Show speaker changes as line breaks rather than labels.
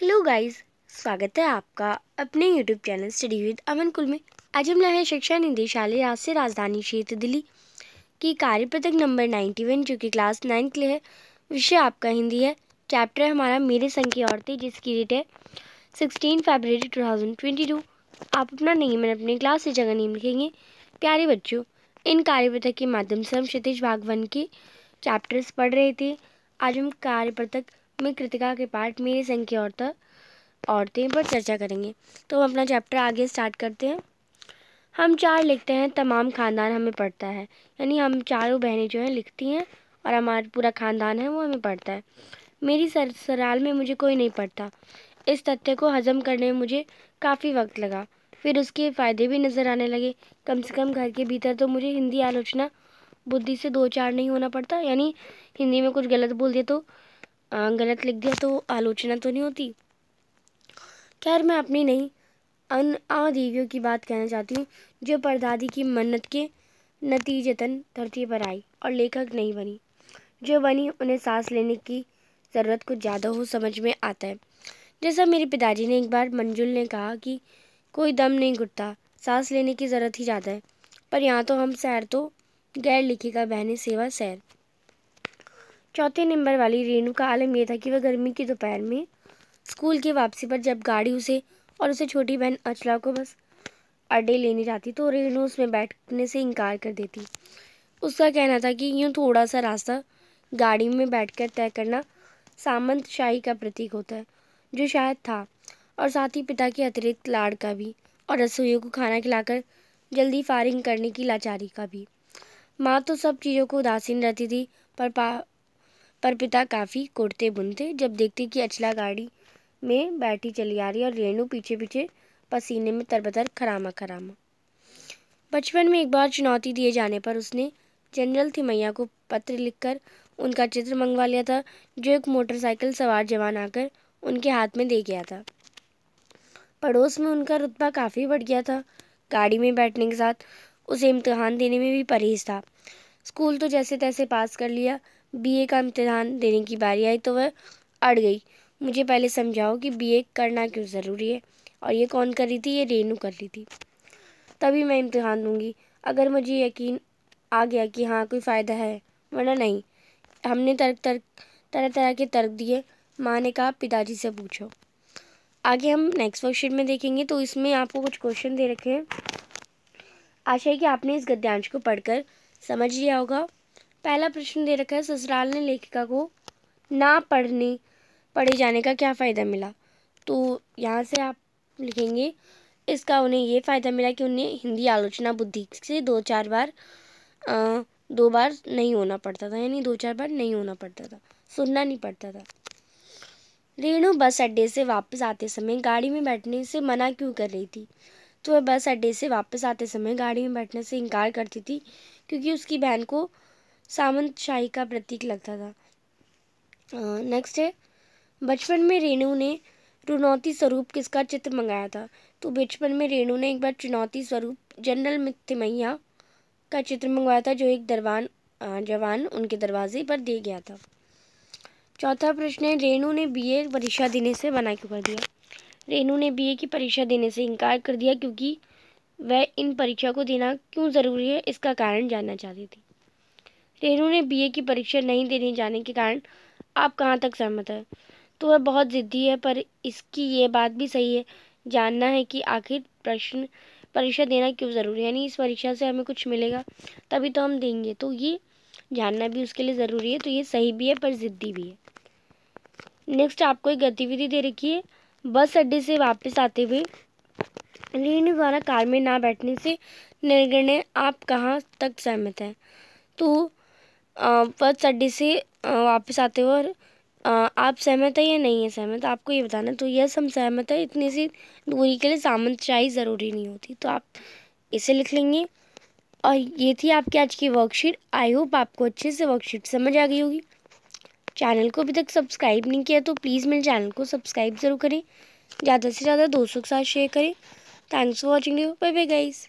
hello guys स्वागत है आपका अपने YouTube channel study with Aman कुल में आज हम लाए शिक्षा निदेशालय राष्ट्रीय राजधानी क्षेत्र दिल्ली की कार्यपत्रक नंबर नाइन्टी वन जो कि क्लास नाइन्थ के लिए है विषय आपका हिंदी है चैप्टर हमारा मेरे संघ की औरतें जिसकी डेट है sixteen February two thousand twenty two आप अपना नहीं मैंने अपनी क्लास से जगह नेम लिखेंगे प्यारे बच्चों इन कार्यपत्रक के माध्यम से हम क्षितिज भागवन के चैप्टर्स पढ़ रहे थे आज हम कार्यपत्रक में कृतिका के पार्ट मेरे संघ की औरत औरतें पर चर्चा करेंगे तो हम अपना चैप्टर आगे स्टार्ट करते हैं हम चार लिखते हैं तमाम ख़ानदान हमें पढ़ता है यानी हम चारों बहनें जो हैं लिखती हैं और हमारा पूरा ख़ानदान है वो हमें पढ़ता है मेरी सरसराल में मुझे कोई नहीं पढ़ता इस तथ्य को हज़म करने में मुझे काफ़ी वक्त लगा फिर उसके फ़ायदे भी नज़र आने लगे कम से कम घर के भीतर तो मुझे हिंदी आलोचना बुद्धि से दो चार नहीं होना पड़ता यानी हिंदी में कुछ गलत बोल दिया तो गलत लिख दिया तो आलोचना तो नहीं होती खैर मैं अपनी नहीं अन देवियों की बात कहना चाहती हूँ जो परदादी की मन्नत के नतीजतन धरती पर आई और लेखक नहीं बनी जो बनी उन्हें सांस लेने की ज़रूरत कुछ ज़्यादा हो समझ में आता है जैसा मेरे पिताजी ने एक बार मंजुल ने कहा कि कोई दम नहीं घुटता सांस लेने की ज़रूरत ही ज़्यादा है पर यहाँ तो हम सैर तो गैर लिखी का बहने सेवा सैर चौथे नंबर वाली रेनू का आलम यह था कि वह गर्मी की दोपहर में स्कूल की वापसी पर जब गाड़ी उसे और उसे छोटी बहन अचला को बस अड्डे लेने जाती तो रेनू उसमें बैठने से इनकार कर देती उसका कहना था कि यूँ थोड़ा सा रास्ता गाड़ी में बैठकर तय करना सामंत शाही का प्रतीक होता है जो शायद था और साथ ही पिता के अतिरिक्त लाड़ का भी और रसोइयों को खाना खिलाकर जल्दी फायरिंग करने की लाचारी का भी माँ तो सब चीज़ों को उदासीन रहती थी पर पा पर पिता काफ़ी कुर्ते बुनते जब देखते कि अचला गाड़ी में बैठी चली आ रही और रेणु पीछे पीछे पसीने में तरबतर खरामा खरामा बचपन में एक बार चुनौती दिए जाने पर उसने जनरल थिमैया को पत्र लिखकर उनका चित्र मंगवा लिया था जो एक मोटरसाइकिल सवार जवान आकर उनके हाथ में दे गया था पड़ोस में उनका रुतबा काफ़ी बढ़ गया था गाड़ी में बैठने के साथ उसे इम्तहान देने में भी परहेज था स्कूल तो जैसे तैसे पास कर लिया बीए का इम्तहान देने की बारी आई तो वह अड़ गई मुझे पहले समझाओ कि बीए करना क्यों ज़रूरी है और ये कौन कर रही थी ये रेनू कर रही थी तभी मैं इम्तहान दूँगी अगर मुझे यकीन आ गया कि हाँ कोई फ़ायदा है वरना नहीं हमने तर्क तर्क तरह तरह के तर्क दिए माँ ने कहा पिताजी से पूछो आगे हम नेक्स्ट वर्कशीट में देखेंगे तो इसमें आपको कुछ क्वेश्चन दे रखे हैं आशा है कि आपने इस गद्यांश को पढ़कर समझ लिया होगा पहला प्रश्न दे रखा है ससुराल ने लेखिका को ना पढ़ने पढ़े जाने का क्या फ़ायदा मिला तो यहाँ से आप लिखेंगे इसका उन्हें ये फ़ायदा मिला कि उन्हें हिंदी आलोचना बुद्धि से दो चार बार आ, दो बार नहीं होना पड़ता था यानी दो चार बार नहीं होना पड़ता था सुनना नहीं पड़ता था रेणु बस अड्डे से वापस आते समय गाड़ी में बैठने से मना क्यों कर रही थी तो वह बस अड्डे से वापस आते समय गाड़ी में बैठने से इनकार करती थी क्योंकि उसकी बहन को सामंत शाही का प्रतीक लगता था नेक्स्ट है बचपन में रेणु ने चुनौती स्वरूप किसका चित्र मंगाया था तो बचपन में रेणु ने एक बार चुनौती स्वरूप जनरल मिथ्यमैया का चित्र मंगवाया था जो एक दरवान जवान उनके दरवाजे पर दे गया था चौथा प्रश्न है रेणु ने बीए परीक्षा देने से मना क्यों कर दिया रेणु ने बीए की परीक्षा देने से इनकार कर दिया क्योंकि वह इन परीक्षा को देना क्यों ज़रूरी है इसका कारण जानना चाहती थी रेनू ने बीए की परीक्षा नहीं देने जाने के कारण आप कहाँ तक सहमत है तो वह बहुत ज़िद्दी है पर इसकी ये बात भी सही है जानना है कि आखिर प्रश्न परीक्षा देना क्यों ज़रूरी है यानी इस परीक्षा से हमें कुछ मिलेगा तभी तो हम देंगे तो ये जानना भी उसके लिए ज़रूरी है तो ये सही भी है पर ज़िद्दी भी है नेक्स्ट आपको एक गतिविधि दे रखी है बस अड्डे से वापस आते हुए रेणु द्वारा कार में ना बैठने से निर्णय आप कहाँ तक सहमत हैं तो बस अड्डे से वापस आते हो और आप सहमत हैं या नहीं है सहमत आपको ये बताना तो यस हम सहमत है इतनी सी दूरी के लिए सामन शाही ज़रूरी नहीं होती तो आप इसे लिख लेंगे और ये थी आपकी आज की वर्कशीट आई होप आपको अच्छे से वर्कशीट समझ आ गई होगी चैनल को अभी तक सब्सक्राइब नहीं किया तो प्लीज़ मेरे चैनल को सब्सक्राइब ज़रूर करें ज़्यादा से ज़्यादा दोस्तों के साथ शेयर करें thanks for watching you bye bye guys